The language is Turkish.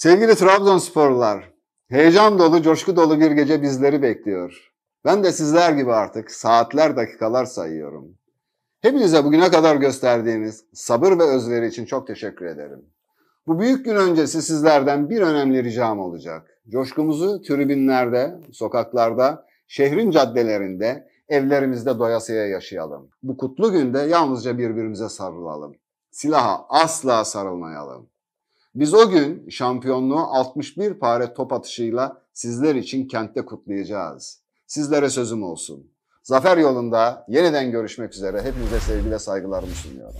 Sevgili Trabzonsporlular, heyecan dolu, coşku dolu bir gece bizleri bekliyor. Ben de sizler gibi artık saatler, dakikalar sayıyorum. Hepinize bugüne kadar gösterdiğiniz sabır ve özveri için çok teşekkür ederim. Bu büyük gün öncesi sizlerden bir önemli ricam olacak. Coşkumuzu tribünlerde, sokaklarda, şehrin caddelerinde, evlerimizde doyasıya yaşayalım. Bu kutlu günde yalnızca birbirimize sarılalım. Silaha asla sarılmayalım. Biz o gün şampiyonluğu 61 pare top atışıyla sizler için kentte kutlayacağız. Sizlere sözüm olsun. Zafer yolunda yeniden görüşmek üzere. Hepinize sevgi ve saygılarımı sunuyorum.